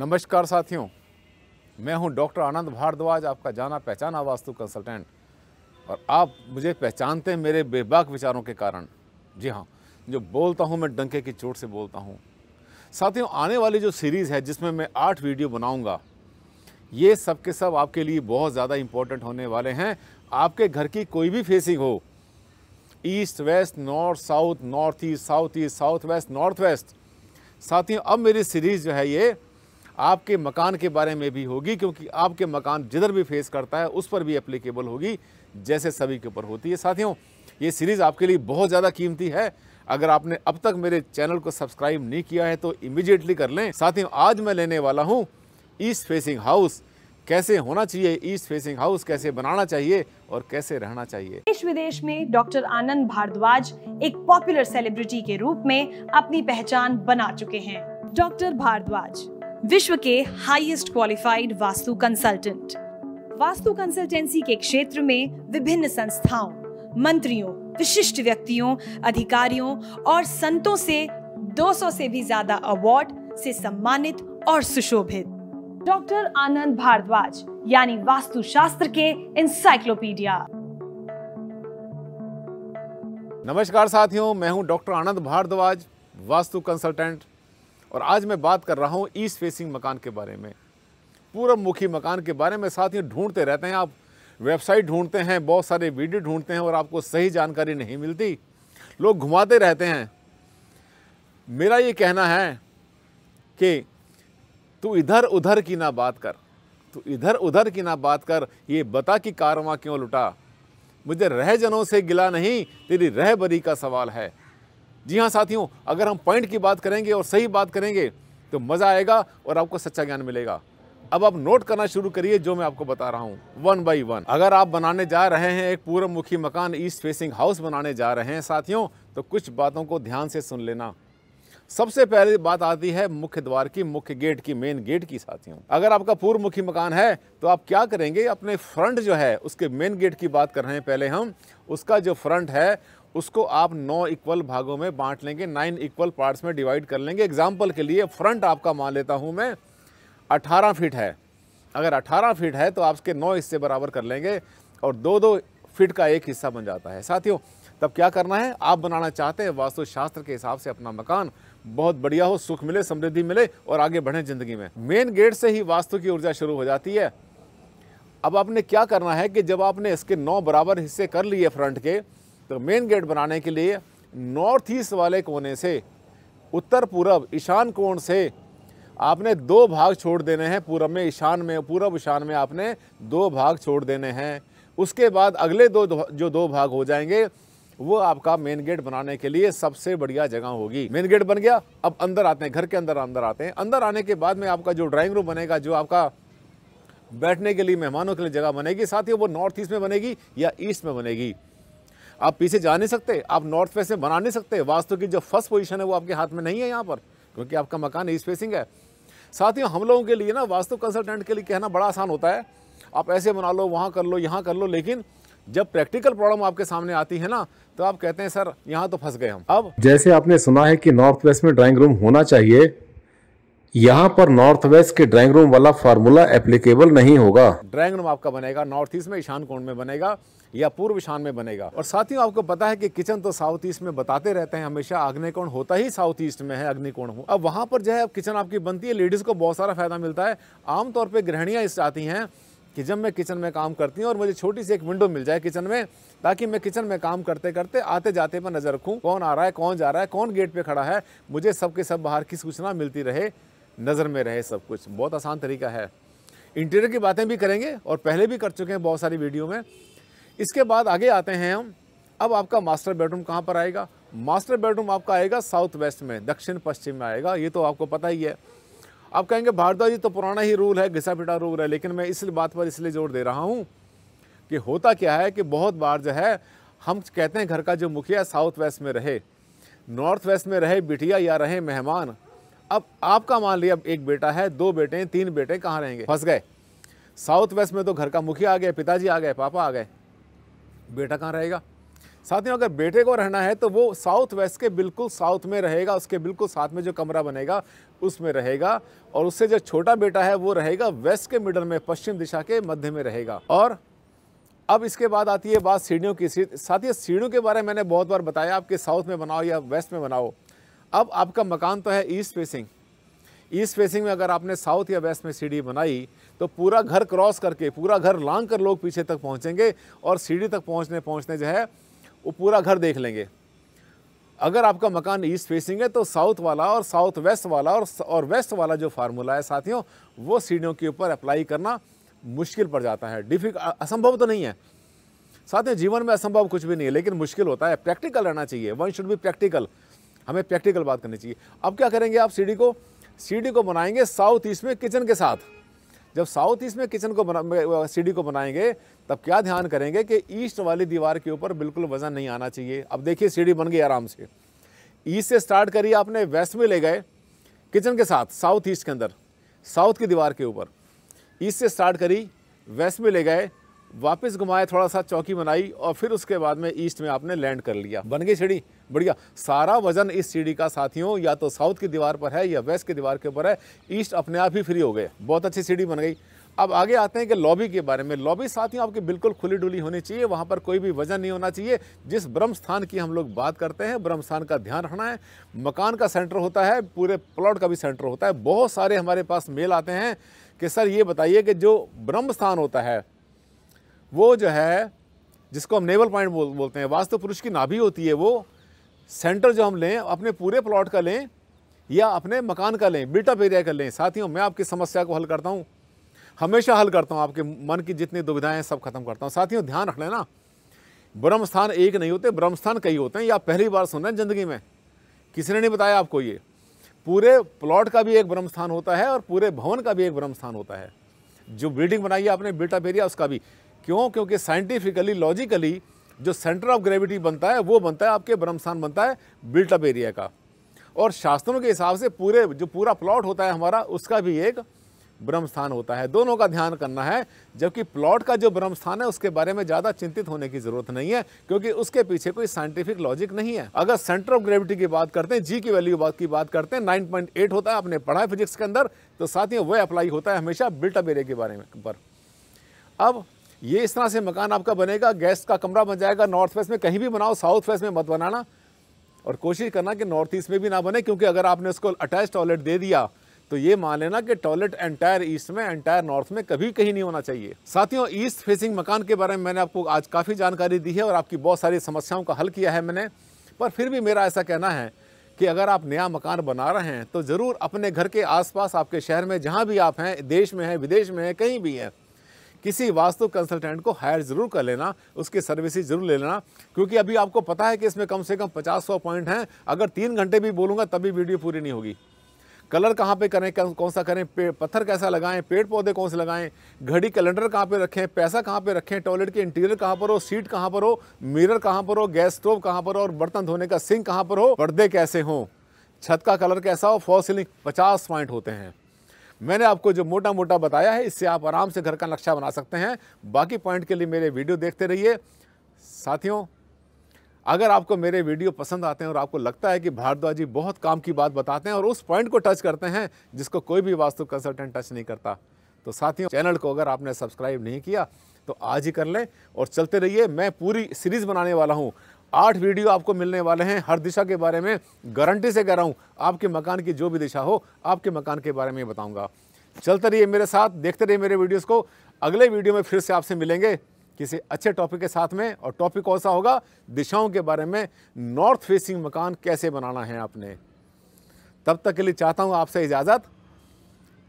नमस्कार साथियों मैं हूं डॉक्टर आनंद भारद्वाज आपका जाना पहचाना वास्तु कंसल्टेंट और आप मुझे पहचानते हैं मेरे बेबाक विचारों के कारण जी हाँ जो बोलता हूं मैं डंके की चोट से बोलता हूं साथियों आने वाली जो सीरीज़ है जिसमें मैं आठ वीडियो बनाऊंगा ये सब के सब आपके लिए बहुत ज़्यादा इम्पोर्टेंट होने वाले हैं आपके घर की कोई भी फेसिंग हो east west north south north east south east south west north west साथियों अब मेरी सीरीज़ जो है ये आपके मकान के बारे में भी होगी क्योंकि आपके मकान जिधर भी फेस करता है उस पर भी एप्लीकेबल होगी जैसे सभी के ऊपर होती है साथियों ये सीरीज़ आपके लिए बहुत ज़्यादा कीमती है अगर आपने अब तक मेरे चैनल को सब्सक्राइब नहीं किया है तो इमिजिएटली कर लें साथियों आज मैं लेने वाला हूँ ईस्ट फेसिंग हाउस कैसे होना चाहिए ईस्ट फेसिंग हाउस कैसे बनाना चाहिए और कैसे रहना चाहिए देश विदेश में डॉक्टर आनंद भारद्वाज एक पॉपुलर सेलिब्रिटी के रूप में अपनी पहचान बना चुके हैं डॉक्टर भारद्वाज विश्व के highest qualified vastu consultant vastu consultancy के क्षेत्र में विभिन्न संस्थाओं मंत्रियों विशिष्ट व्यक्तियों अधिकारियों और संतों से 200 से भी ज्यादा अवार्ड से सम्मानित और सुशोभित डॉक्टर आनंद भारद्वाज यानी वास्तुशास्त्र के इंसाइक्लोपीडिया नमस्कार साथियों मैं हूं डॉक्टर आनंद भारद्वाज वास्तु कंसल्टेंट और आज मैं बात कर रहा हूँ ईस्ट फेसिंग मकान के बारे में पूर्व मुखी मकान के बारे में साथ ही ढूंढते रहते हैं आप वेबसाइट ढूंढते हैं बहुत सारे वीडियो ढूंढते हैं और आपको सही जानकारी नहीं मिलती लोग घुमाते रहते हैं मेरा ये कहना है कि तू इधर उधर की ना बात कर तू इधर उधर की ना बात कर ये बता कि कारवा क्यों लुटा मुझे रहजनों से गिला नहीं तेरी रहबरी का सवाल है जी हाँ साथियों अगर हम पॉइंट की बात करेंगे और सही बात करेंगे तो मज़ा आएगा और आपको सच्चा ज्ञान मिलेगा अब आप नोट करना शुरू करिए जो मैं आपको बता रहा हूँ वन बाई वन अगर आप बनाने जा रहे हैं एक पूर्व मुखी मकान ईस्ट फेसिंग हाउस बनाने जा रहे हैं साथियों तो कुछ बातों को ध्यान से सुन लेना सबसे पहली बात आती है मुख्य द्वार की मुख्य गेट की मेन गेट की साथियों अगर आपका पूर्व मुखी मकान है तो आप क्या करेंगे अपने फ्रंट जो है उसके मेन गेट की बात कर रहे हैं पहले हम उसका जो फ्रंट है उसको आप नौ इक्वल भागों में बांट लेंगे नाइन इक्वल पार्ट्स में डिवाइड कर लेंगे एग्जाम्पल के लिए फ्रंट आपका मान लेता हूँ मैं अठारह फिट है अगर अठारह फिट है तो आप उसके नौ हिस्से बराबर कर लेंगे और दो दो फिट का एक हिस्सा बन जाता है साथियों तब क्या करना है आप बनाना चाहते हैं वास्तुशास्त्र के हिसाब से अपना मकान बहुत बढ़िया हो सुख मिले समृद्धि मिले और आगे बढ़े जिंदगी में मेन गेट से ही वास्तु की ऊर्जा शुरू हो जाती है अब आपने क्या करना है कि जब आपने इसके नौ बराबर हिस्से कर लिए फ्रंट के तो मेन गेट बनाने के लिए नॉर्थ ईस्ट वाले कोने से उत्तर पूर्व ईशान कोण से आपने दो भाग छोड़ देने हैं पूर्व में ईशान में पूर्व ईशान में आपने दो भाग छोड़ देने हैं उसके बाद अगले दो जो दो भाग हो जाएंगे वो आपका मेन गेट बनाने के लिए सबसे बढ़िया जगह होगी मेन गेट बन गया अब अंदर आते हैं घर के अंदर अंदर आते हैं अंदर आने के बाद में आपका जो ड्राइंग रूम बनेगा जो आपका बैठने के लिए मेहमानों के लिए जगह बनेगी साथ ही वो नॉर्थ ईस्ट में बनेगी या ईस्ट में बनेगी आप पीछे जा नहीं सकते आप नॉर्थ फेस में बना नहीं सकते वास्तु की जो फर्स्ट पोजिशन है वो आपके हाथ में नहीं है यहाँ पर क्योंकि आपका मकान ईस्ट फेसिंग है साथ ही हम लोगों के लिए ना वास्तु कंसल्टेंट के लिए कहना बड़ा आसान होता है आप ऐसे बना लो वहाँ कर लो यहाँ कर लो लेकिन जब प्रैक्टिकल प्रॉब्लम आपके सामने आती है ना तो आप कहते हैं सर यहाँ तो फंस गए हम अब जैसे आपने सुना है कि नॉर्थ वेस्ट में ड्राइंग रूम होना चाहिए यहाँ पर नॉर्थ वेस्ट के ड्राइंग रूम वाला फार्मूला एप्लीकेबल नहीं होगा ड्राइंग रूम आपका बनेगा नॉर्थ ईस्ट में ईशान कोण में बनेगा या पूर्व ईशान में बनेगा और साथियों आपको पता है कि किचन तो साउथ ईस्ट में बताते रहते हैं हमेशा अग्निकोण होता ही साउथ ईस्ट में है अग्निकोण हो अब वहाँ पर जो है किचन आपकी बनती है लेडीज़ को बहुत सारा फायदा मिलता है आमतौर पर गृहणियाँ इस आती हैं कि जब मैं किचन में काम करती हूँ और मुझे छोटी सी एक विंडो मिल जाए किचन में ताकि मैं किचन में काम करते करते आते जाते पर नज़र रखूँ कौन आ रहा है कौन जा रहा है कौन गेट पे खड़ा है मुझे सब के सब बाहर की सूचना मिलती रहे नज़र में रहे सब कुछ बहुत आसान तरीका है इंटीरियर की बातें भी करेंगे और पहले भी कर चुके हैं बहुत सारी वीडियो में इसके बाद आगे आते हैं हम अब आपका मास्टर बेडरूम कहाँ पर आएगा मास्टर बेडरूम आपका आएगा साउथ वेस्ट में दक्षिण पश्चिम में आएगा ये तो आपको पता ही है आप कहेंगे भारद्वाज जी तो पुराना ही रूल है घिसा पिटा रूल है लेकिन मैं इस बात पर इसलिए जोर दे रहा हूँ कि होता क्या है कि बहुत बार जो है हम कहते हैं घर का जो मुखिया साउथ वेस्ट में रहे नॉर्थ वेस्ट में रहे बिटिया या रहे मेहमान अब आपका मान लिया एक बेटा है दो बेटे तीन बेटे कहाँ रहेंगे फंस गए साउथ वेस्ट में तो घर का मुखिया आ गए पिताजी आ गए पापा आ गए बेटा कहाँ रहेगा साथियों अगर बेटे को रहना है तो वो साउथ वेस्ट के बिल्कुल साउथ में रहेगा उसके बिल्कुल साथ में जो कमरा बनेगा उसमें रहेगा और उससे जो छोटा बेटा है वो रहेगा वेस्ट के मिडल में पश्चिम दिशा के मध्य में रहेगा और अब इसके बाद आती है बात सीढ़ियों की साथ ही सीढ़ियों के बारे में मैंने बहुत बार बताया आपके साउथ में बनाओ या वेस्ट में बनाओ अब आपका मकान तो है ईस्ट फेसिंग ईस्ट फेसिंग में अगर आपने साउथ या वेस्ट में सीढ़ी बनाई तो पूरा घर क्रॉस करके पूरा घर लांग कर लोग पीछे तक पहुँचेंगे और सीढ़ी तक पहुँचने पहुँचने जो है वो पूरा घर देख लेंगे अगर आपका मकान ईस्ट फेसिंग है तो साउथ वाला और साउथ वेस्ट वाला और और वेस्ट वाला जो फार्मूला है साथियों वो सीढ़ियों के ऊपर अप्लाई करना मुश्किल पड़ जाता है डिफिक असंभव तो नहीं है साथियों जीवन में असंभव कुछ भी नहीं है लेकिन मुश्किल होता है प्रैक्टिकल रहना चाहिए वन शुड बी प्रैक्टिकल हमें प्रैक्टिकल बात करनी चाहिए अब क्या करेंगे आप सीढ़ी को सीढ़ी को बनाएंगे साउथ ईस्ट में किचन के साथ जब साउथ ईस्ट में किचन को बना सीढ़ी को बनाएंगे तब क्या ध्यान करेंगे कि ईस्ट वाली दीवार के ऊपर बिल्कुल वजन नहीं आना चाहिए अब देखिए सीढ़ी बन गई आराम से ईस्ट से स्टार्ट करिए आपने वेस्ट में ले गए किचन के साथ साउथ ईस्ट के अंदर साउथ की दीवार के ऊपर ईस्ट से स्टार्ट करी वेस्ट में ले गए वापस घुमाए थोड़ा सा चौकी बनाई और फिर उसके बाद में ईस्ट में आपने लैंड कर लिया बन गई सीढ़ी बढ़िया सारा वजन इस सीढ़ी का साथियों या तो साउथ की दीवार पर है या वेस्ट की दीवार के ऊपर है ईस्ट अपने आप ही फ्री हो गए बहुत अच्छी सीढ़ी बन गई अब आगे आते हैं कि लॉबी के बारे में लॉबी साथियों आपकी बिल्कुल खुली डुली होनी चाहिए वहाँ पर कोई भी वजन नहीं होना चाहिए जिस ब्रह्म स्थान की हम लोग बात करते हैं ब्रह्म स्थान का ध्यान रखना है मकान का सेंटर होता है पूरे प्लॉट का भी सेंटर होता है बहुत सारे हमारे पास मेल आते हैं कि सर ये बताइए कि जो ब्रह्म स्थान होता है वो जो है जिसको हम नेवल पॉइंट बोल बोलते हैं वास्तु पुरुष की नाभि होती है वो सेंटर जो हम लें अपने पूरे प्लॉट का लें या अपने मकान का लें बिल्टअप एरिया का लें साथियों मैं आपकी समस्या को हल करता हूँ हमेशा हल करता हूँ आपके मन की जितनी दुविधाएं हैं सब खत्म करता हूँ साथियों ध्यान रख लेना ब्रह्म स्थान एक नहीं होते ब्रह्म स्थान कई होते हैं या पहली बार सुन रहे हैं ज़िंदगी में किसी ने नहीं बताया आपको ये पूरे प्लॉट का भी एक ब्रह्म स्थान होता है और पूरे भवन का भी एक ब्रह्म स्थान होता है जो बिल्डिंग बनाई है आपने बिल्टअप एरिया उसका भी क्यों क्योंकि साइंटिफिकली लॉजिकली जो सेंटर ऑफ ग्रेविटी बनता है वो बनता है आपके ब्रह्मस्थान बनता है बिल्टअप एरिया का और शास्त्रों के हिसाब से पूरे जो पूरा प्लॉट होता है हमारा उसका भी एक ब्रह्मस्थान होता है दोनों का ध्यान करना है जबकि प्लॉट का जो ब्रह्मस्थान है उसके बारे में ज़्यादा चिंतित होने की जरूरत नहीं है क्योंकि उसके पीछे कोई साइंटिफिक लॉजिक नहीं है अगर सेंटर ऑफ ग्रेविटी की बात करते हैं जी की वैल्यू बात की बात करते हैं नाइन पॉइंट एट होता है आपने पढ़ा है फिजिक्स के अंदर तो साथ ही वह अप्लाई होता है हमेशा बिल्टअप एरिया के बारे में पर अब ये इस तरह से मकान आपका बनेगा गेस्ट का कमरा बन जाएगा नॉर्थ वेस्ट में कहीं भी बनाओ साउथ वेस्ट में मत बनाना और कोशिश करना कि नॉर्थ ईस्ट में भी ना बने क्योंकि अगर आपने उसको अटैच टॉयलेट दे दिया तो ये मान लेना कि टॉयलेट एंटायर ईस्ट में एंटायर नॉर्थ में कभी कहीं नहीं होना चाहिए साथियों ईस्ट फेसिंग मकान के बारे में मैंने आपको आज काफ़ी जानकारी दी है और आपकी बहुत सारी समस्याओं का हल किया है मैंने पर फिर भी मेरा ऐसा कहना है कि अगर आप नया मकान बना रहे हैं तो ज़रूर अपने घर के आसपास आपके शहर में जहाँ भी आप हैं देश में हैं विदेश में हैं कहीं भी हैं किसी वास्तु कंसल्टेंट को हायर ज़रूर कर लेना उसकी सर्विसेज ज़रूर ले लेना क्योंकि अभी आपको पता है कि इसमें कम से कम पचास सौ पॉइंट हैं अगर तीन घंटे भी बोलूँगा तभी वीडियो पूरी नहीं होगी कलर कहाँ पे करें कौन सा करें पत्थर कैसा लगाएं पेड़ पौधे कौन से लगाएं घड़ी कैलेंडर कहाँ पे रखें पैसा कहाँ पे रखें टॉयलेट के इंटीरियर कहाँ पर हो सीट कहाँ पर हो मिरर कहाँ पर हो गैस स्टोव कहाँ पर हो और बर्तन धोने का सिंक कहाँ पर हो पर्दे कैसे हों छत का कलर कैसा हो फॉल सीलिंग पचास पॉइंट होते हैं मैंने आपको जो मोटा मोटा बताया है इससे आप आराम से घर का नक्शा बना सकते हैं बाकी पॉइंट के लिए मेरे वीडियो देखते रहिए साथियों अगर आपको मेरे वीडियो पसंद आते हैं और आपको लगता है कि भारद्वाज जी बहुत काम की बात बताते हैं और उस पॉइंट को टच करते हैं जिसको कोई भी वास्तु कंसल्टेंट टच नहीं करता तो साथियों चैनल को अगर आपने सब्सक्राइब नहीं किया तो आज ही कर लें और चलते रहिए मैं पूरी सीरीज़ बनाने वाला हूँ आठ वीडियो आपको मिलने वाले हैं हर दिशा के बारे में गारंटी से कह रहा हूँ आपके मकान की जो भी दिशा हो आपके मकान के बारे में बताऊँगा चलते रहिए मेरे साथ देखते रहिए मेरे वीडियोज़ को अगले वीडियो में फिर से आपसे मिलेंगे किसी अच्छे टॉपिक के साथ में और टॉपिक कौन सा होगा दिशाओं के बारे में नॉर्थ फेसिंग मकान कैसे बनाना है आपने तब तक के लिए चाहता हूँ आपसे इजाज़त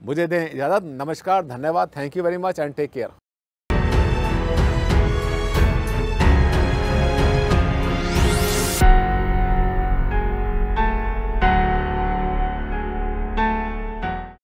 मुझे दें इजाज़त नमस्कार धन्यवाद thank you very much and take care